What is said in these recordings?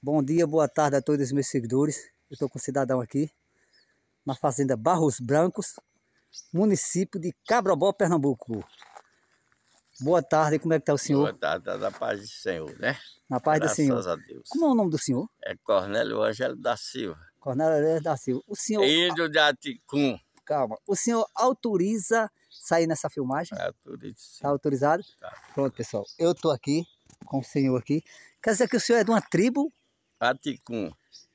Bom dia, boa tarde a todos os meus seguidores. Eu estou com um cidadão aqui na fazenda Barros Brancos, município de Cabrobó, Pernambuco. Boa tarde, como é que está o senhor? Boa tarde, tá na paz do senhor, né? Na paz Graças do senhor. Graças a Deus. Como é o nome do senhor? É Cornélio Angelo da Silva. Cornélio Angelo da Silva. O senhor... Índio de Aticum. Calma. O senhor autoriza sair nessa filmagem? Autorizo. Está autorizado? Tá. Pronto, pessoal. Eu estou aqui com o senhor aqui. Quer dizer que o senhor é de uma tribo Aticum.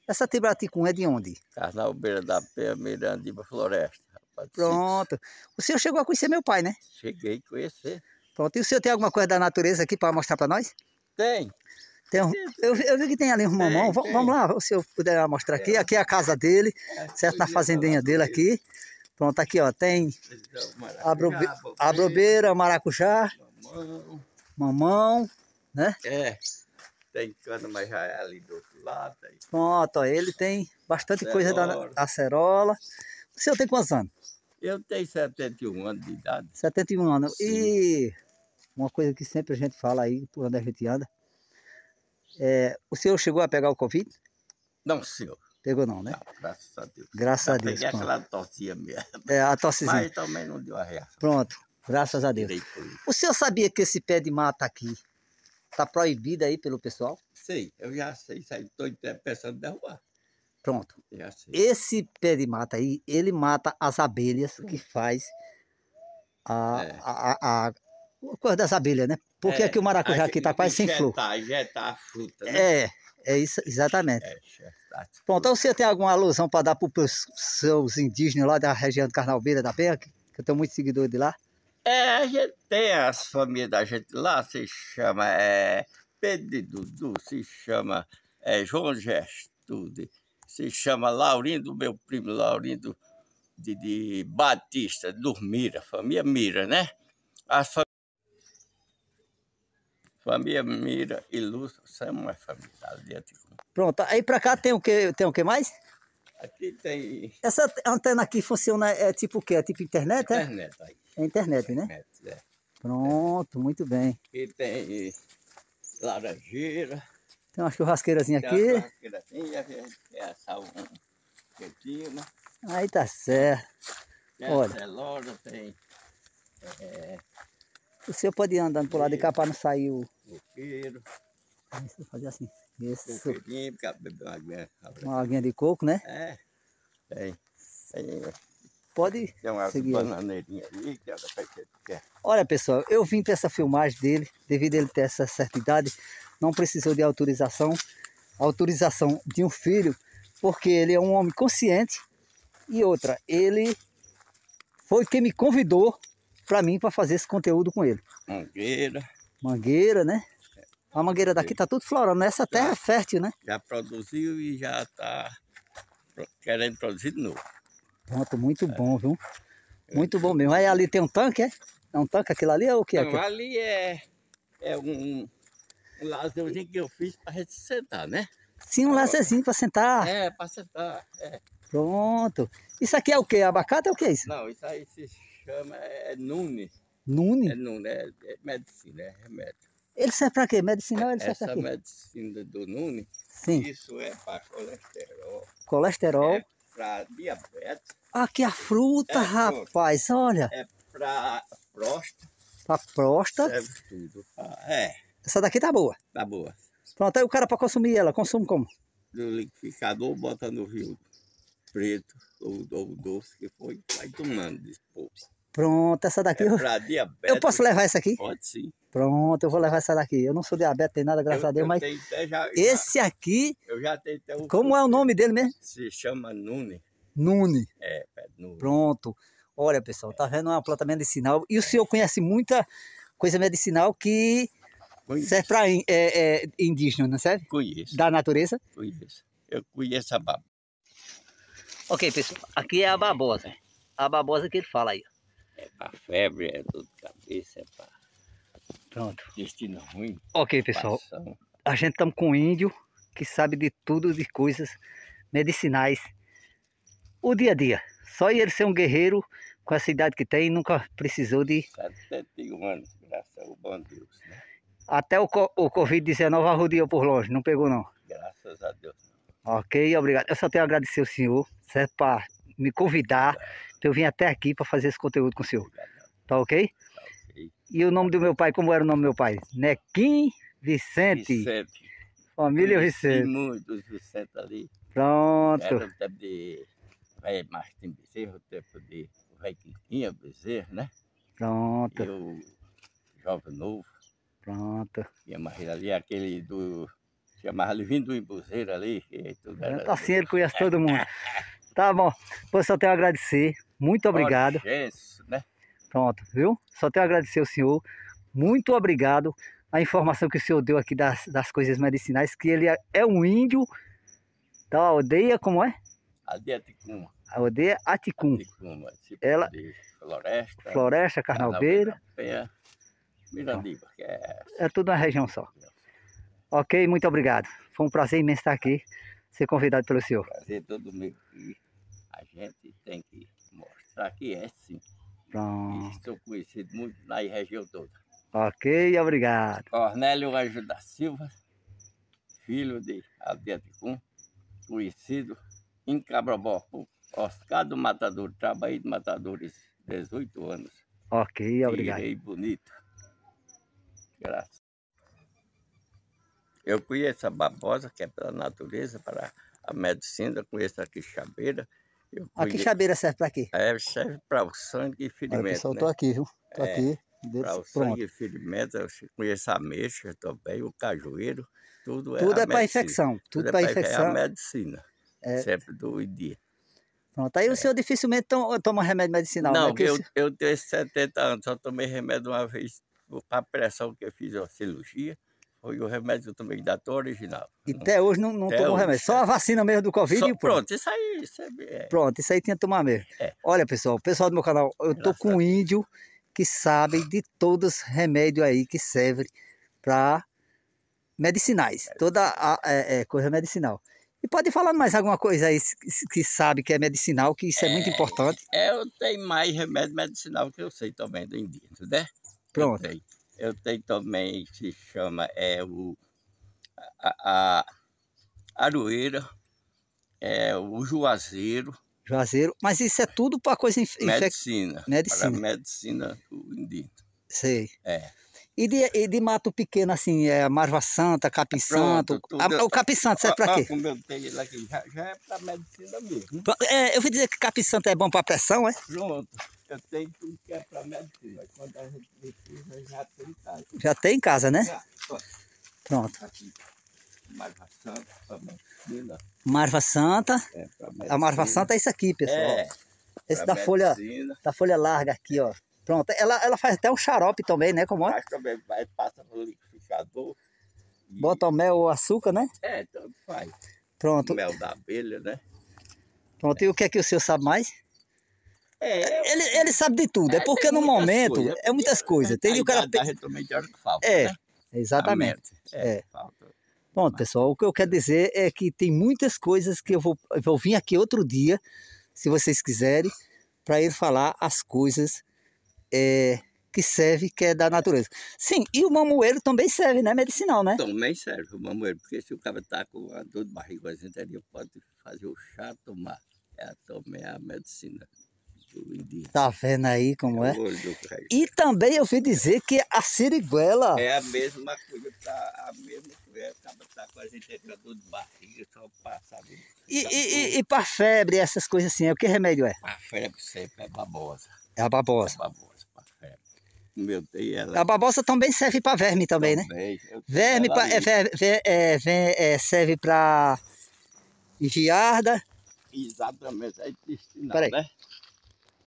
Essa tibraticum é de onde? Carnal Beira da Pé, Mirandiba Floresta. Rapaz. Pronto. O senhor chegou a conhecer meu pai, né? Cheguei a conhecer. Pronto. E o senhor tem alguma coisa da natureza aqui para mostrar para nós? Tem. Tem um, eu, eu, vi que tem ali um mamão. Tem, tem. Vamos lá, se eu puder mostrar aqui. Aqui é a casa dele, é, certo? Na é, fazendinha dele aqui. Pronto, aqui ó, tem abrobeira, maracujá, mamão, mamão, né? É, tem cana, mas já é ali do Pronto, ó, ele tem bastante acerola. É coisa da acerola. O senhor tem quantos anos? Eu tenho 71 anos de idade. 71 anos. Sim. E uma coisa que sempre a gente fala aí, por onde a gente anda, é, o senhor chegou a pegar o Covid? Não, senhor. Pegou não, né? Não, ah, graças a Deus. Graças a Deus. Peguei pronto. aquela tossia mesmo. É, a tossezinha. Mas também não deu a reação. Pronto, graças a Deus. O senhor sabia que esse pé de mata aqui Está proibida aí pelo pessoal? Sei, eu já sei isso aí. Estou pensando em derrubar. Pronto. Já sei. Esse pé de mata aí, ele mata as abelhas que faz a, é. a, a, a coisa das abelhas, né? Porque é, aqui o maracujá aqui está quase sem flor. Injetar a fruta, né? É, é isso, exatamente. É, Bom, então você tem alguma alusão para dar para os seus indígenas lá da região do Carnalbeira da Penha, que eu tenho muitos seguidores de lá? É, a gente tem as famílias da gente lá, se chama é, Pedro Dudu, se chama é, João Gestude, se chama Laurindo, meu primo Laurindo de, de Batista, do Mira, família Mira, né? As fam... Família Mira e Lúcio são é uma família ali. Tá, Pronto, aí pra cá tem o que, tem o que mais? Aqui tem. Essa antena aqui funciona, é tipo o quê? É tipo internet? É? Internet, é? aí. É internet, né? internet né? É. Pronto, muito bem. Aqui tem laranjeira. Tem uma churrasqueirazinha aqui. tem Uma churrasqueirazinha, assim, é essa um né? Aí tá certo. Tem Olha. Celora, tem. É, o senhor pode ir andando pro lado de cá para não sair o. O queiro. Aí você fazer assim. Isso. É uma aguinha de coco, né? É. Né? Pode tem uma seguir. bananeirinha aí, que Olha, pessoal, eu vim para essa filmagem dele, devido a ele ter essa certa idade, não precisou de autorização, autorização de um filho, porque ele é um homem consciente e outra, ele foi quem me convidou para mim para fazer esse conteúdo com ele. Mangueira. Mangueira, né? A mangueira daqui está tudo florando. Essa terra já, é fértil, né? Já produziu e já está querendo produzir de novo. Pronto, muito é. bom, viu? É. Muito bom mesmo. Aí ali tem um tanque, é? É um tanque aquilo ali ou o que é? é? ali é, é um, um lazerzinho que eu fiz para a gente sentar, né? Sim, um lazerzinho para sentar. É, para sentar. É. Pronto. Isso aqui é o quê? Abacate é o que é isso? Não, isso aí se chama é Nune. Nune? É Nune, é, é medicina, é remédio. Ele serve para quê? Medicinal ele serve para quê? Essa medicina do Nune, Sim. isso é para colesterol. Colesterol. É para diabetes. Aqui a fruta, é rapaz, fruta. olha. É para próstata. Para próstata. Serve tudo. Ah, é. Essa daqui tá boa. Tá boa. Pronto, aí o cara para consumir ela, consome como? Do liquidificador, bota no rio preto ou, ou doce que foi, vai tomando depois. Pronto, essa daqui. É eu... diabetes. Eu posso levar essa aqui? Pode sim. Pronto, eu vou levar essa daqui. Eu não sou diabético, tem nada, graças eu, a Deus, mas. já, esse aqui. Eu já tenho até um Como é o nome dele mesmo? Se chama Nune. Nune. É, é Nune. Pronto. Olha, pessoal, tá vendo é uma planta medicinal. E o senhor conhece muita coisa medicinal que conheço. serve para é, é, indígena, não serve? Conheço. Da natureza? Conheço. Eu conheço a babosa. Ok, pessoal. Aqui é a babosa. A babosa que ele fala aí. É pra febre, é dor de cabeça, é pra... Pronto. Destino ruim. Ok, pessoal. Passão. A gente tá com um índio que sabe de tudo, de coisas medicinais. O dia a dia. Só ele ser um guerreiro com a cidade que tem, nunca precisou de... 71 anos, graças ao bom Deus, né? Até o, o Covid-19 arrodeou por longe, não pegou não? Graças a Deus. Ok, obrigado. Eu só tenho a agradecer ao senhor, certo? Para me convidar eu vim até aqui para fazer esse conteúdo com o senhor. Tá ok? E o nome do meu pai, como era o nome do meu pai? Nequim Vicente. Vicente. Família Vicente. muitos Vicente ali. Pronto. Era o tempo de é, Martim Bezerra, o tempo de Vai Quintinha Bezerra, né? Pronto. Eu, jovem novo. Pronto. E amarrei ali aquele do. Chamava ali Vindo do Buzeiro ali. E tudo é, era... Tá assim ele conhece todo mundo. Tá bom. Pois só tenho a agradecer. Muito obrigado. Jesus, né? Pronto, viu? Só tenho a agradecer ao senhor. Muito obrigado. A informação que o senhor deu aqui das, das coisas medicinais, que ele é, é um índio da aldeia, como é? Aldeia Ticuma. A aldeia Aticum. Aticuma, tipo Ela... floresta. Floresta, Carnalbeira. Carnalbeira Mirandiba, que é... é tudo uma região só. Ok, muito obrigado. Foi um prazer imenso estar aqui, ser convidado pelo senhor. Prazer todo meu gente tem que mostrar que é sim. Pronto. Estou conhecido muito na região toda. Ok, obrigado. Cornélio Anjo da Silva, filho de Adiaticum, conhecido em Cabrobó, Oscar do Matador, trabalhei de matadores 18 anos. Ok, obrigado. Tirei bonito. Graças. Eu conheço a babosa, que é pela natureza, para a medicina, conheço a quixabeira, eu a quixabeira serve para quê? É, serve para o sangue e ferimento. Aí, pessoal, né? tô aqui, viu? Tô é, aqui. Para o sangue e ferimento, eu conheço a mexa também, o cajueiro, tudo é Tudo é para infecção. Tudo, tudo é para infecção. É a medicina. É. Sempre do dia. Pronto, aí é. o senhor dificilmente toma, remédio medicinal, Não, né? eu, eu tenho 70 anos, só tomei remédio uma vez para pressão, que eu fiz uma cirurgia. Foi o remédio que eu tomei da tua original. E até hoje não, não tomou remédio. Só a vacina mesmo do Covid Só, e pronto. Pronto, isso aí. Isso é, é... Pronto, isso aí tinha que tomar mesmo. É. Olha, pessoal, pessoal do meu canal, eu tô com um índio que sabe de todos os remédios aí que servem para medicinais. É. Toda a, é, é, coisa medicinal. E pode falar mais alguma coisa aí que sabe que é medicinal, que isso é, é muito importante. Eu tenho mais remédio medicinal que eu sei também do indígena, né? Pronto. Eu tenho eu tenho também se chama é o a, a Aroeira, é o Juazeiro. Juazeiro, mas isso é tudo para coisa inf... medicina, medicina. Para medicina do indígena. Sei. É. E de, e de mato pequeno, assim, é Marva Santa, Capim Santo. Pronto, a, o Capim Santo serve é quê? Como eu tenho ele aqui, já, já é para medicina mesmo. Né? É, eu vou dizer que Capim Santo é bom para pressão, é? Pronto, eu tenho tudo que é para medicina. Já tem em casa, né? Já, é, Pronto. Aqui. Marva Santa. Marva Santa. É, a Marva Santa é isso aqui, pessoal. É, Esse da folha, da folha larga aqui, ó. Pronto. Ela, ela faz até um xarope também, né? Como é? Faz também, vai, passa no liquidificador. E... Bota o mel ou açúcar, né? É, tanto faz. Pronto. O mel da abelha, né? Pronto. É. E o que é que o senhor sabe mais? É, é ele, ele sabe de tudo. É, é porque no momento é, é muitas coisas. Tem o cara. Da que falta, é, né? exatamente. É, é. Falta. Bom, pessoal, o que eu quero dizer é que tem muitas coisas que eu vou, eu vou vir aqui outro dia, se vocês quiserem, para ir falar as coisas é, que serve, que é da natureza. Sim, e o mamoeiro também serve, né? Medicinal, né? Também serve o mamoeiro, porque se o cara tá com uma dor de barriga, a gente pode fazer o chá tomar. É a, a medicina. Tá vendo aí como é? é? E também eu fui dizer que a siriguela. É a mesma coisa, tá, a mesma coisa, tá, tá com a gente tá dor de barriga, só passar. Tá e, e, e para febre, essas coisas assim, é o que remédio é? A febre sempre é babosa. É a babosa. É babosa, para febre. Meu Deus, ela... A babosa também serve pra verme também, né? também. né? Eu verme pra, é, é, é, serve pra enviarda. Exatamente, é intestinal, Peraí. né?